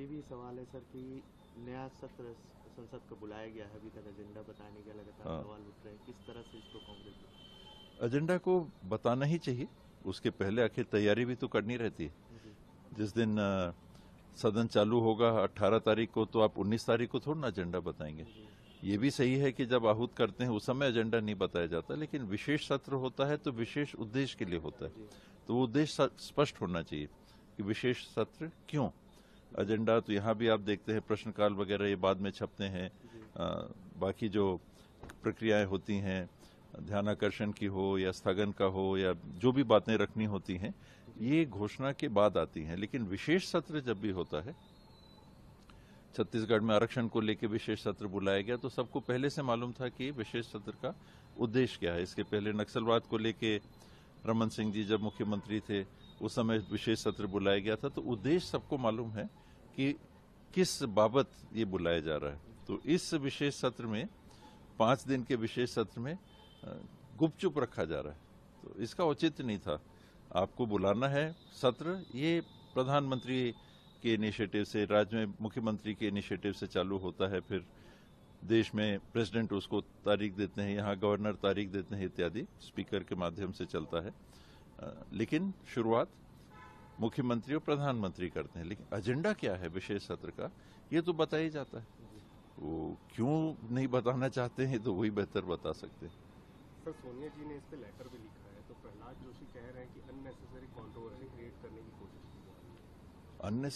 ये भी सवाल है सर कि नया सत्र संसद को बुलाया गया है अभी तक एजेंडा बताने का लगातार हाँ। सवाल उठ रहे हैं किस तरह से इसको कांग्रेस एजेंडा को बताना ही चाहिए उसके पहले आखिर तैयारी भी तो करनी रहती है जिस दिन आ, सदन चालू होगा 18 तारीख को तो आप 19 तारीख को थोड़ा ना एजेंडा बताएंगे ये भी सही है कि जब आहूत करते हैं उस समय एजेंडा नहीं बताया जाता लेकिन विशेष सत्र होता है तो विशेष उद्देश्य के लिए होता है तो वो उद्देश्य स्पष्ट होना चाहिए कि विशेष सत्र क्यों एजेंडा तो यहाँ भी आप देखते हैं प्रश्नकाल वगैरह ये बाद में छपते हैं बाकी जो प्रक्रियाएं होती हैं ध्यानाकर्षण की हो या स्थगन का हो या जो भी बातें रखनी होती हैं ये घोषणा के बाद आती हैं लेकिन विशेष सत्र जब भी होता है छत्तीसगढ़ में आरक्षण को लेकर विशेष सत्र बुलाया गया तो सबको पहले से मालूम था कि विशेष सत्र का उद्देश्य क्या है इसके पहले नक्सलवाद को लेकर रमन सिंह जी जब मुख्यमंत्री थे उस समय विशेष सत्र बुलाया गया था तो उद्देश्य सबको मालूम है कि किस बाबत ये बुलाया जा रहा है तो इस विशेष सत्र में पाँच दिन के विशेष सत्र में गुपचुप रखा जा रहा है तो इसका औचित्य नहीं था आपको बुलाना है सत्र ये प्रधानमंत्री के इनिशिएटिव से राज्य में मुख्यमंत्री के इनिशिएटिव से चालू होता है फिर देश में प्रेसिडेंट उसको तारीख देते हैं यहाँ गवर्नर तारीख देते हैं इत्यादि स्पीकर के माध्यम से चलता है लेकिन शुरुआत मुख्यमंत्री और प्रधानमंत्री करते हैं लेकिन एजेंडा क्या है विशेष सत्र का ये तो बताया जाता है वो क्यों नहीं बताना चाहते हैं तो वही बेहतर बता सकते हैं सर सोनिया जी ने इस पे लेटर भी लिखा है तो प्रहलाद जोशी कह रहे हैं कि अननेसेसरी कंट्रोवर्सी क्रिएट करने की कोशिश की जा रही है